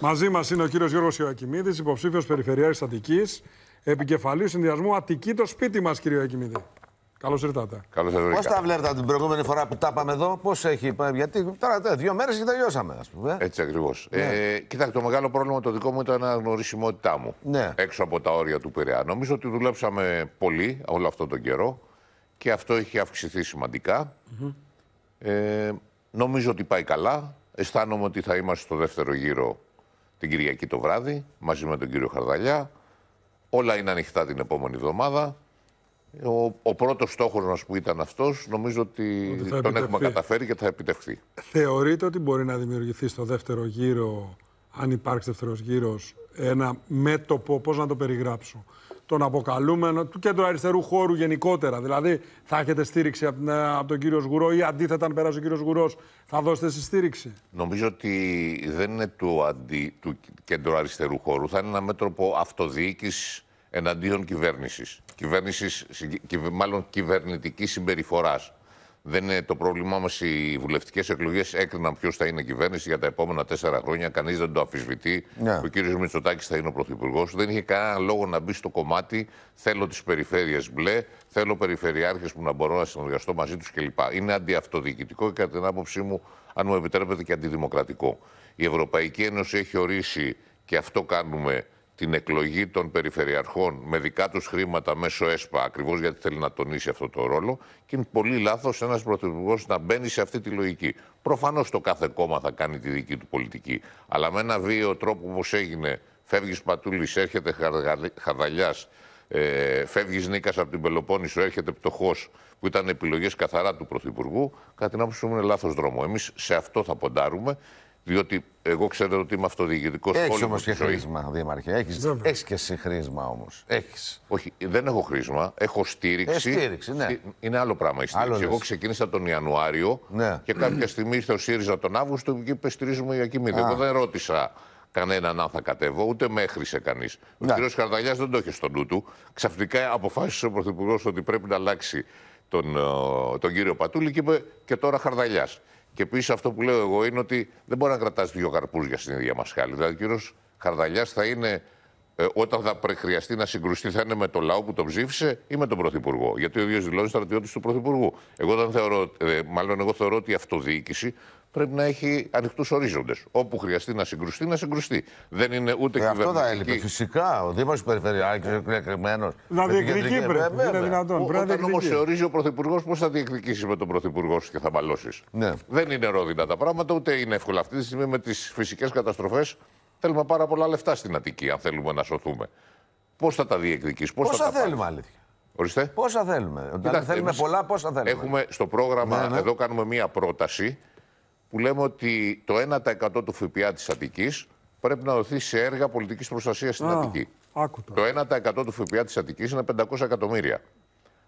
Μαζί μας είναι ο κύριος Γιώργος Ιωακημίδης, υποψήφιος Περιφερειάρχης Αττικής, επικεφαλής συνδυασμού Αττική το σπίτι μας, κύριο Ιωακημίδη. Καλώς ήρθατε. Καλώς ήρθατε. Πώς τα βλέπετε την προηγούμενη φορά που τα πάμε εδώ, πώς έχει. Ε, γιατί τώρα ε, δύο μέρες και τελειώσαμε, ας πούμε. Ε. Έτσι ακριβώς. Ναι. Ε, κοιτάξτε, το μεγάλο πρόβλημα το δικό μου ήταν η αναγνωρισιμότητά μου. Ναι. Έξω από τα όρια του Πειραιά. Νομίζω ότι δουλέψαμε πολύ όλο αυτόν τον καιρό και αυτό έχει αυξηθεί σημαντικά. Mm -hmm. ε, νομίζω ότι πάει καλά. Αισθάνομαι ότι θα είμαστε στο δεύτερο γύρο την Κυριακή το βράδυ μαζί με τον κύριο Χαρδαλιά. Όλα είναι ανοιχτά την επόμενη εβδομάδα. Ο, ο πρώτος στόχος μας που ήταν αυτός νομίζω ότι, τον έχουμε καταφέρει και θα επιτευχθεί. Θεωρείτε ότι μπορεί να δημιουργηθεί στο δεύτερο γύρο, αν υπάρξει δεύτερος γύρος, ένα μέτωπο, πώς να το περιγράψω, τον αποκαλούμενο του κέντρου αριστερού χώρου γενικότερα. Δηλαδή, θα έχετε στήριξη από, ε, από τον κύριο Σγουρό ή αντίθετα, αν περάσει ο κύριος Σγουρός, θα δώσετε στη στήριξη. Νομίζω ότι δεν είναι του, αντι, του κέντρου αριστερού χώρου. Θα είναι ένα μέτωπο αυτοδιοίκηση εναντίον κυβέρνησης. κυβέρνησης, μάλλον κυβερνητικής συμπεριφοράς. Δεν είναι το πρόβλημά μας. Οι βουλευτικές εκλογές έκριναν ποιος θα είναι κυβέρνηση για τα επόμενα τέσσερα χρόνια. Κανείς δεν το αμφισβητεί. Yeah. Ναι. Ο κύριος Μητσοτάκης θα είναι ο πρωθυπουργός. Δεν είχε κανένα λόγο να μπει στο κομμάτι. Θέλω τις περιφέρειες μπλε. Θέλω περιφερειάρχες που να μπορώ να συνεργαστώ μαζί τους κλπ. Είναι αντιαυτοδιοικητικό και κατά την άποψή μου, αν μου επιτρέπετε, και αντιδημοκρατικό. Η Ευρωπαϊκή Ένωση έχει ορίσει, και αυτό κάνουμε την εκλογή των περιφερειαρχών με δικά τους χρήματα μέσω ΕΣΠΑ, ακριβώς γιατί θέλει να τονίσει αυτό το ρόλο. Και είναι πολύ λάθος ένας πρωθυπουργός να μπαίνει σε αυτή τη λογική. Προφανώς το κάθε κόμμα θα κάνει τη δική του πολιτική. Αλλά με ένα βίαιο τρόπο όπως έγινε, φεύγεις Πατούλης, έρχεται Χαρδαλιάς, ε, φεύγεις Νίκας από την Πελοπόννησο, έρχεται πτωχός, που ήταν επιλογές καθαρά του Πρωθυπουργού, κατά την άποψή μου είναι λάθος δρόμο. Εμείς σε αυτό θα ποντάρουμε διότι εγώ ξέρω ότι είμαι αυτοδιοικητικός πόλεμο. Έχει όμω και χρήσμα, Δήμαρχε. Έχεις έχεις και εσύ χρήσμα όμως. Έχεις. Όχι, δεν έχω χρήσμα. Έχω στήριξη. Έχει στήριξη ναι. Είναι άλλο πράγμα η στήριξη. εγώ ξεκίνησα τον Ιανουάριο ναι. και κάποια στιγμή ήρθε ο ΣΥΡΙΖΑ τον Αύγουστο και είπε στηρίζουμε για κοιμή. Εγώ δεν ρώτησα κανέναν αν θα κατέβω, ούτε με σε κανείς. Ο κ. Ναι. Καρδαλιά δεν το είχε στο νου του. Ξαφνικά αποφάσισε ο Πρωθυπουργός ότι πρέπει να αλλάξει τον, ε, τον κύριο Πατούλη και είπε και τώρα Χαρδαλιάς. Και επίση αυτό που λέω εγώ είναι ότι δεν μπορεί να κρατάς δύο για στην ίδια χάλη. Δηλαδή, ο κύριο θα είναι, ε, όταν θα χρειαστεί να συγκρουστεί, θα είναι με το λαό που τον ψήφισε ή με τον Πρωθυπουργό. Γιατί ο ίδιος δηλώνει στρατιώτης του Πρωθυπουργού. Εγώ δεν θεωρώ, ε, μάλλον εγώ θεωρώ ότι η αυτοδιοίκηση πρέπει να έχει ανοιχτούς ορίζοντες. Όπου χρειαστεί να συγκρουστεί, να συγκρουστεί. Δεν είναι ούτε ε, Αυτό θα έλειπε. Φυσικά. Ο Δήμαρχος Περιφερειακή είναι εκλεγμένο. Να διεκδικεί πρέπει. Ε, είναι δυνατόν. Πρέπει όταν όμως σε ορίζει ο Πρωθυπουργός, πώς θα διεκδικήσεις με τον Πρωθυπουργό σου και θα μπαλώσει. Ναι. Δεν είναι ρόδινα τα πράγματα, ούτε είναι εύκολα. Αυτή τη στιγμή με τις φυσικές καταστροφές θέλουμε πάρα πολλά λεφτά στην Αττική, αν θέλουμε να σωθούμε. Πώς θα τα διεκδικείς, πώς θα τα θέλουμε, αλήθεια. Ορίστε. Πόσα θέλουμε. Όταν θέλουμε πολλά, πόσα θέλουμε. Έχουμε στο πρόγραμμα, ναι, ναι. εδώ κάνουμε μία πρόταση που λέμε ότι το 1% του ΦΠΑ της Αττικής πρέπει να δοθεί σε έργα πολιτικής προστασίας στην Α, Αττική. Το 1% του ΦΠΑ της Αττικής είναι 500 εκατομμύρια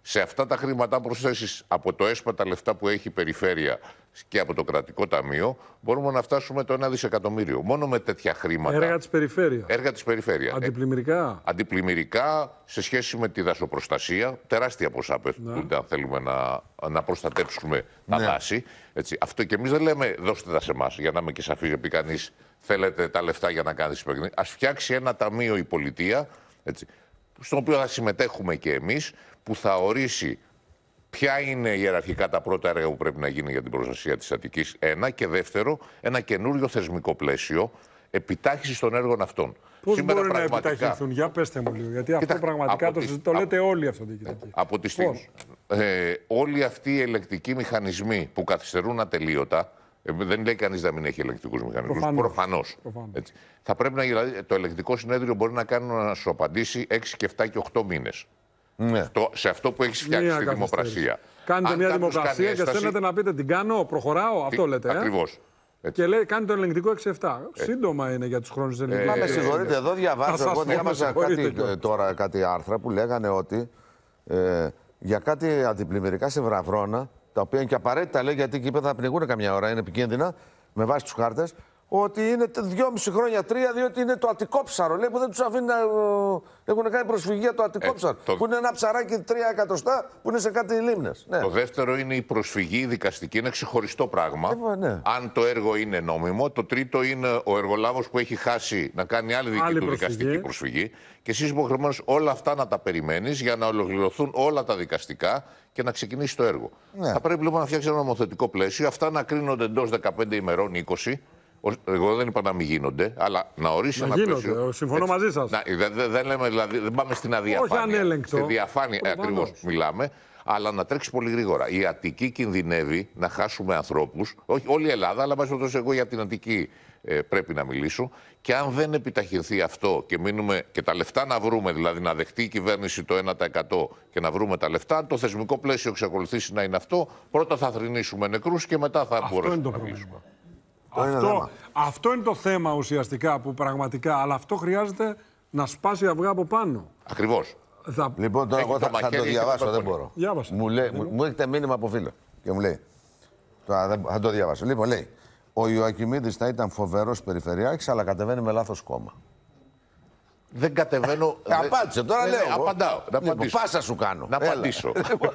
σε αυτά τα χρήματα, αν προσθέσεις από το ΕΣΠΑ τα λεφτά που έχει η περιφέρεια και από το κρατικό ταμείο, μπορούμε να φτάσουμε το 1 δισεκατομμύριο. Μόνο με τέτοια χρήματα. Έργα της περιφέρειας. Έργα της περιφέρειας. Ε. Αντιπλημμυρικά. Ε, αντιπλημμυρικά σε σχέση με τη δασοπροστασία. Τεράστια ποσά ναι. αν θέλουμε να, να προστατέψουμε τα ναι. δάση. Έτσι. Αυτό και εμείς δεν λέμε δώστε τα σε εμάς, για να είμαι και σαφής, επειδή κανείς θέλετε τα λεφτά για να κάνεις Ας φτιάξει ένα ταμείο η πολιτεία. Έτσι στον οποίο θα συμμετέχουμε και εμείς, που θα ορίσει ποια είναι ιεραρχικά τα πρώτα έργα που πρέπει να γίνει για την προστασία της Αττικής, ένα, και δεύτερο, ένα καινούριο θεσμικό πλαίσιο επιτάχυσης των έργων αυτών. Πώς μπορεί να επιταχυνθούν, για πετε μου λίγο, γιατί αυτό πραγματικά το, το λέτε την όλοι αυτό Από τη στιγμή. Ε, όλοι αυτοί οι ελεκτικοί μηχανισμοί που καθυστερούν ατελείωτα, ε, δεν λέει κανείς να μην έχει ελεγκτικούς μηχανισμού. Προφανώ. Θα πρέπει να δηλαδή, το ελεγκτικό συνέδριο μπορεί να κάνει να σου απαντήσει 6 και 7 και 8 μήνες. Ναι. σε αυτό που έχεις φτιάξει μια τη δημοπρασία. Κάνετε μια δημοκρασία και θέλετε να πείτε την κάνω, προχωράω, αυτό τι, λέτε. Ε? Ακριβώς. Έτσι. Και λέει, κάνει το ελεγκτικό 6-7. Σύντομα είναι για τους χρόνους τη ελεγκτική. Ε, με συγχωρείτε, εδώ διαβάζω. Εγώ διάβασα κάτι, τώρα κάτι άρθρα που λέγανε ότι ε, για κάτι αντιπλημμυρικά σε Βραβρώνα τα οποία είναι και απαραίτητα λέει γιατί εκεί θα πνιγούν καμιά ώρα, είναι επικίνδυνα με βάση τους χάρτες ότι είναι δυόμιση χρόνια, τρία, διότι είναι το Αττικόψαρο. Λέει που δεν τους αφήνει να ε, έχουν κάνει προσφυγία το Αττικόψαρο. Ε, το... Που είναι ένα ψαράκι τρία εκατοστά που είναι σε κάτι λίμνες. Ναι. Το δεύτερο είναι η προσφυγή η δικαστική, είναι ξεχωριστό πράγμα. Ε, ναι. Αν το έργο είναι νόμιμο. Το τρίτο είναι ο εργολάβος που έχει χάσει να κάνει άλλη δική άλλη του προσφυγή. δικαστική προσφυγή. Και εσύ υποχρεωμένος όλα αυτά να τα περιμένεις για να ολοκληρωθούν όλα τα δικαστικά και να ξεκινήσει το έργο. Ναι. Θα πρέπει λοιπόν να φτιάξεις ένα νομοθετικό πλαίσιο. Αυτά να κρίνονται εντός 15 ημερών, 20. Εγώ δεν είπα να μην γίνονται, αλλά να ορίσει να ένα γίνονται, Συμφωνώ έτσι, μαζί σας. Δεν λέμε, δηλαδή, δεν πάμε στην αδιαφάνεια. Όχι ανέλεγκτο. Στη διαφάνεια ακριβώς μιλάμε, αλλά να τρέξει πολύ γρήγορα. Η Αττική κινδυνεύει να χάσουμε ανθρώπους, όχι όλη η Ελλάδα, αλλά μέσα τόσο εγώ για την Αττική ε, πρέπει να μιλήσω. Και αν δεν επιταχυνθεί αυτό και μείνουμε και τα λεφτά να βρούμε, δηλαδή να δεχτεί η κυβέρνηση το 1% και να βρούμε τα λεφτά, το θεσμικό πλαίσιο εξακολουθήσει να είναι αυτό. Πρώτα θα θρυνήσουμε νεκρούς και μετά θα μπορέσουμε να μιλήσουμε. Αυτό είναι, αυτό το θέμα ουσιαστικά που πραγματικά, αλλά αυτό χρειάζεται να σπάσει αυγά από πάνω. Ακριβώς. Θα... Λοιπόν, τώρα εγώ θα, το, θα διαβάσω, δεν μπορώ. Μου, λέει, μου, μου έχετε μήνυμα από φίλο και μου λέει. Τώρα θα το διαβάσω. Λοιπόν, λέει. Ο Ιωακιμίδη θα ήταν φοβερός περιφερειάρχης, αλλά κατεβαίνει με λάθος κόμμα. Δεν κατεβαίνω. Ε, απάντησε τώρα, ναι, ναι, λέω. Απαντάω. Να λοιπόν, Πάσα σου κάνω. Να απαντήσω. Λοιπόν,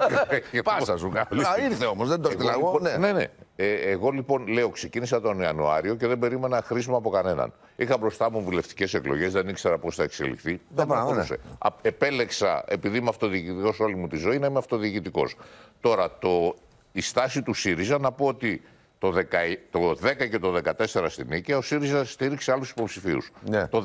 λοιπόν, πάσα σου κάνω. Ήρθε όμως, δεν το λοιπόν, Ναι, ναι. ναι. Ε, εγώ λοιπόν λέω, ξεκίνησα τον Ιανουάριο και δεν περίμενα χρήσιμο από κανέναν. Είχα μπροστά μου βουλευτικές εκλογές, δεν ήξερα πώς θα εξελιχθεί. Δεν Επέλεξα, επειδή είμαι αυτοδιοικητικός όλη μου τη ζωή, να είμαι αυτοδιοικητικός. Τώρα, το, η στάση του ΣΥΡΙΖΑ να πω ότι το 10, και το 14 στη Νίκη, ο ΣΥΡΙΖΑ στήριξε άλλους υποψηφίους. Ναι. Το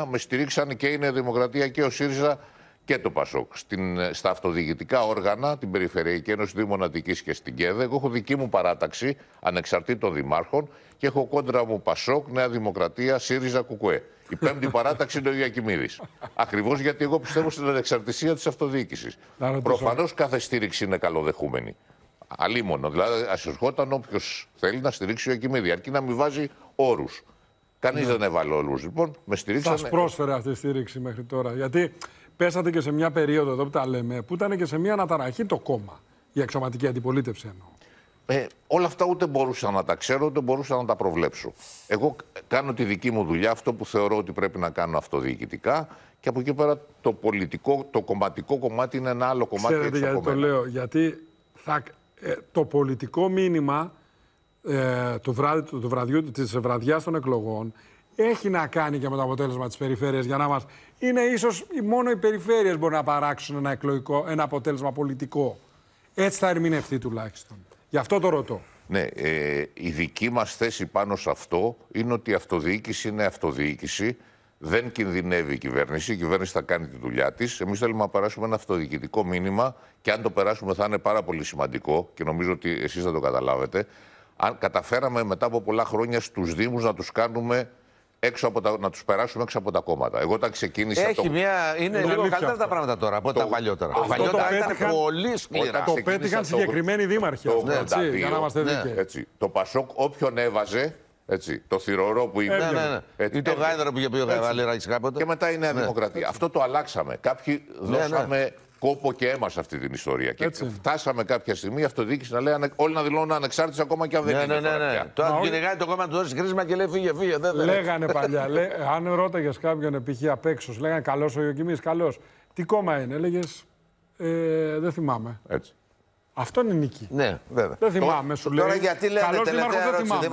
19 με στηρίξαν και η Νέα Δημοκρατία και ο ΣΥΡΙΖΑ και το ΠΑΣΟΚ. Στην, στα αυτοδιοικητικά όργανα, την Περιφερειακή Ένωση Δήμων Αττικής και στην ΚΕΔΕ, εγώ έχω δική μου παράταξη ανεξαρτήτων δημάρχων και έχω κόντρα μου ΠΑΣΟΚ, Νέα Δημοκρατία, ΣΥΡΙΖΑ, ΚΟΚΟΕ. Η πέμπτη παράταξη είναι ο Ιακημίδη. Ακριβώς γιατί εγώ πιστεύω στην ανεξαρτησία της αυτοδιοίκησης. Προφανώς κάθε στήριξη είναι καλοδεχούμενη. Αλίμονο. Δηλαδή, ας ερχόταν όποιος θέλει να στηρίξει ο Εκημίδη, αρκεί να μην βάζει όρους. Κανείς ναι. δεν έβαλε όρου. Λοιπόν, με στηρίξανε. Σας πρόσφερε αυτή τη στήριξη μέχρι τώρα. Γιατί πέσατε και σε μια περίοδο εδώ που τα λέμε, που ήταν και σε μια αναταραχή το κόμμα. Η αξιωματική αντιπολίτευση εννοώ. Ε, όλα αυτά ούτε μπορούσα να τα ξέρω, ούτε μπορούσα να τα προβλέψω. Εγώ κάνω τη δική μου δουλειά, αυτό που θεωρώ ότι πρέπει να κάνω αυτοδιοικητικά και από εκεί πέρα το πολιτικό, το κομματικό κομμάτι είναι ένα άλλο κομμάτι. Ξέρετε γιατί το λέω, γιατί θα, ε, το πολιτικό μήνυμα ε, του βράδυ, της βραδιάς των εκλογών έχει να κάνει και με το αποτέλεσμα της περιφέρειας για να μας... Είναι ίσως μόνο οι περιφέρειες μπορεί να παράξουν ένα, εκλογικό, ένα αποτέλεσμα πολιτικό. Έτσι θα ερμηνευτεί τουλάχιστον. Γι' αυτό το ρωτώ. Ναι, ε, η δική μας θέση πάνω σε αυτό είναι ότι η αυτοδιοίκηση είναι αυτοδιοίκηση δεν κινδυνεύει η κυβέρνηση. Η κυβέρνηση θα κάνει τη δουλειά της. Εμείς θέλουμε να περάσουμε ένα αυτοδιοικητικό μήνυμα και αν το περάσουμε θα είναι πάρα πολύ σημαντικό και νομίζω ότι εσείς θα το καταλάβετε. Αν καταφέραμε μετά από πολλά χρόνια στους Δήμους να τους κάνουμε έξω από να τους περάσουμε έξω από τα κόμματα. Εγώ όταν ξεκίνησα. Έχει το... μια. Είναι λίγο καλύτερα τα πράγματα τώρα από το... τα παλιότερα. Αυτό παλιότερα το ήταν πολύ σκληρά. Το πέτυχαν το... συγκεκριμένοι δήμαρχοι. Το... Ναι, έτσι, για να ναι, Το Πασόκ, όποιον έβαζε, έτσι, το θηρορό που είναι. Ναι, ναι, ναι. ή το γάιδρο που είχε πει ο Γαβαλεράκη κάποτε. Και μετά η Νέα ναι. Δημοκρατία. Αυτό το αλλάξαμε. Κάποιοι δώσαμε κόπο και αίμα σε αυτή την ιστορία. Και φτάσαμε κάποια στιγμή η αυτοδιοίκηση να λέει όλοι να δηλώνουν ανεξάρτητα ακόμα και αν δεν είναι. Ναι, ναι, ναι. Το κυνηγάει το κόμμα του δώσει χρήσμα και λέει φύγε, φύγε. λέγανε παλιά. αν ρώταγες κάποιον π.χ. απ' έξω, λέγανε καλός ο Ιωκημής, καλός. Τι κόμμα είναι, έλεγες. Ε, δεν θυμάμαι. Αυτό είναι νίκη. Ναι, βέβαια. Δεν θυμάμαι, σου λέει. Τώρα γιατί λένε. Καλός δήμαρχος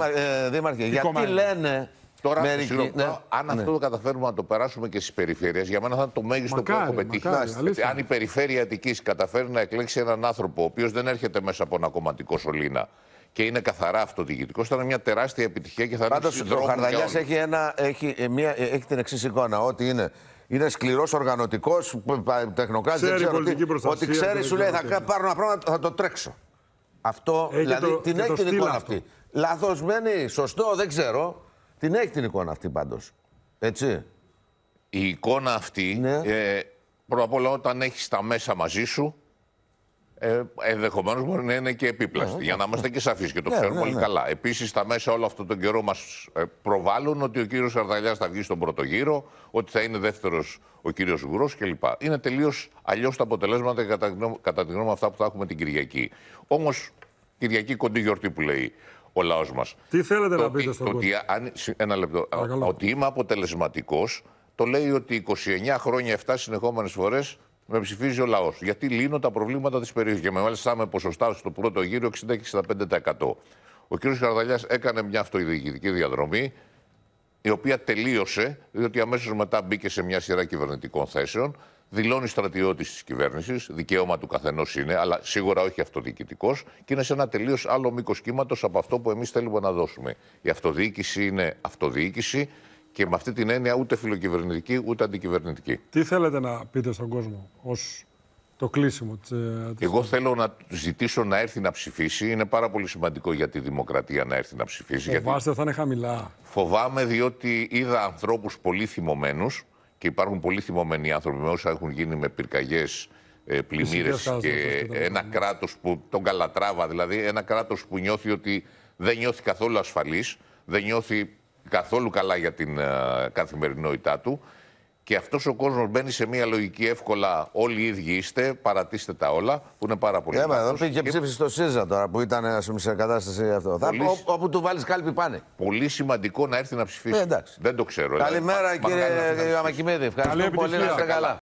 Δήμαρχε, ε, γιατί λένε. Τώρα, μερικοί, ναι. αν ναι. αυτό το καταφέρουμε να το περάσουμε και στις περιφέρειες, για μένα θα είναι το μέγιστο μακάρι, που έχω πετύχει. αν η περιφέρεια Αττικής καταφέρει να εκλέξει έναν άνθρωπο, ο οποίος δεν έρχεται μέσα από ένα κομματικό σωλήνα και είναι καθαρά αυτοδιοικητικός, θα είναι μια τεράστια επιτυχία και θα Πάντως, είναι Πάντω, ο Χαρδαλιάς έχει, έχει, ε, ε, έχει την εξής εικόνα, ότι είναι είναι σκληρός οργανωτικός, τεχνοκράτης, δεν ξέρω Ότι ξέρει, σου λέει, θα πάρω ένα πράγμα, θα το τρέξω. Αυτό, ε, δηλαδή, την έχει την εικόνα αυτό. αυτή. μένει σωστό, δεν ξέρω. Την έχει την εικόνα αυτή πάντως. Έτσι. Η εικόνα αυτή, ναι. ε, πρώτα απ' όλα, όταν έχεις τα μέσα μαζί σου, ε, Ενδεχομένως μπορεί να είναι και επίπλαστη, ναι, για να ναι. είμαστε και σαφείς και το ναι, ξέρουμε ναι, ναι. καλά. Επίσης, τα μέσα όλο αυτόν τον καιρό μας ε, προβάλλουν ότι ο κύριος Αρδαλιά θα βγει στον πρώτο γύρο, ότι θα είναι δεύτερος ο κύριος Γουρός κλπ. Είναι τελείως αλλιώς τα αποτελέσματα κατά, κατά τη γνώμη αυτά που θα έχουμε την Κυριακή. Όμως, Κυριακή κοντή γιορτή που λέει ο λαός μας. Τι θέλετε το να πείτε στον κόσμο. Αν, ένα λεπτό. Ότι είμαι αποτελεσματικός, το λέει ότι 29 χρόνια, 7 συνεχόμενες φορές με ψηφίζει ο λαός. Γιατί λύνω τα προβλήματα της περιοχής. Και με μάλιστα με ποσοστά στο πρώτο γύρο 60 65%. Ο κ. Καρδαλιά έκανε μια αυτοδιοικητική διαδρομή, η οποία τελείωσε, διότι αμέσως μετά μπήκε σε μια σειρά κυβερνητικών θέσεων. Δηλώνει στρατιώτης της κυβέρνησης, δικαίωμα του καθενός είναι, αλλά σίγουρα όχι αυτοδιοικητικός, και είναι σε ένα τελείως άλλο μήκος κύματος από αυτό που εμείς θέλουμε να δώσουμε. Η αυτοδιοίκηση είναι αυτοδιοίκηση. Και με αυτή την έννοια ούτε φιλοκυβερνητική ούτε αντικυβερνητική. Τι θέλετε να πείτε στον κόσμο ως το κλείσιμο της. Ε, Εγώ θέλω να ζητήσω να έρθει να ψηφίσει. Είναι πάρα πολύ σημαντικό για τη δημοκρατία να έρθει να ψηφίσει. Φοβάστε γιατί... θα είναι χαμηλά. Φοβάμαι διότι είδα ανθρώπους πολύ θυμωμένους και υπάρχουν πολύ θυμωμένοι άνθρωποι με όσα έχουν γίνει με πυρκαγιές, ε, πλημμύρε και ένα κράτος που τον καλατράβα, δηλαδή ένα κράτος που νιώθει ότι δεν νιώθει καθόλου ασφαλής, δεν νιώθει καθόλου καλά για την ε, καθημερινότητά του. Και αυτός ο κόσμος μπαίνει σε μια λογική εύκολα. Όλοι οι ίδιοι είστε, παρατήστε τα όλα, που είναι πάρα πολύ Βέβαια, Εδώ πήγε και στο στο Σίζα τώρα που ήταν σε κατάσταση αυτό. Θα, όπου του βάλεις κάλπη πάνε. Πολύ σημαντικό να έρθει να ε, ψηφίσει. Δεν το ξέρω. Ε, Καλημέρα κύριε Αμακημέδη. Ευχαριστώ πολύ. Να είστε καλά.